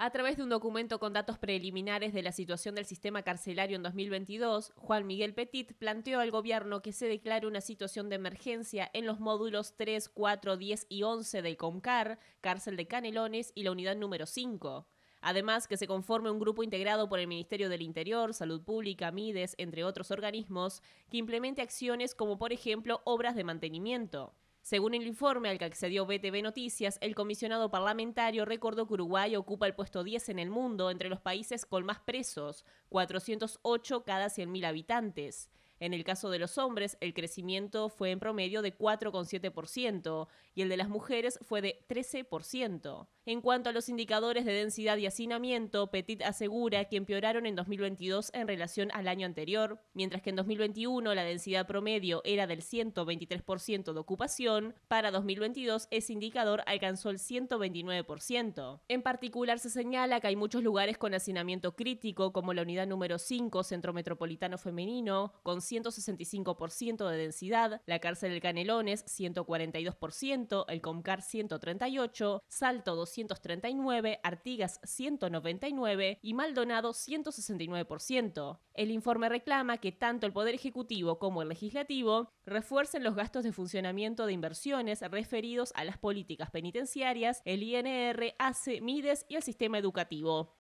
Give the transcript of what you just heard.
A través de un documento con datos preliminares de la situación del sistema carcelario en 2022, Juan Miguel Petit planteó al gobierno que se declare una situación de emergencia en los módulos 3, 4, 10 y 11 del COMCAR, cárcel de Canelones y la unidad número 5. Además, que se conforme un grupo integrado por el Ministerio del Interior, Salud Pública, Mides, entre otros organismos, que implemente acciones como, por ejemplo, obras de mantenimiento. Según el informe al que accedió BTV Noticias, el comisionado parlamentario recordó que Uruguay ocupa el puesto 10 en el mundo entre los países con más presos, 408 cada 100.000 habitantes. En el caso de los hombres, el crecimiento fue en promedio de 4,7% y el de las mujeres fue de 13%. En cuanto a los indicadores de densidad y hacinamiento, Petit asegura que empeoraron en 2022 en relación al año anterior, mientras que en 2021 la densidad promedio era del 123% de ocupación, para 2022 ese indicador alcanzó el 129%. En particular se señala que hay muchos lugares con hacinamiento crítico, como la unidad número 5 Centro Metropolitano Femenino, con 165% de densidad, la cárcel del Canelones 142%, el Comcar 138, Salto 239, Artigas 199 y Maldonado 169%. El informe reclama que tanto el Poder Ejecutivo como el Legislativo refuercen los gastos de funcionamiento de inversiones referidos a las políticas penitenciarias, el INR, ACE, MIDES y el sistema educativo.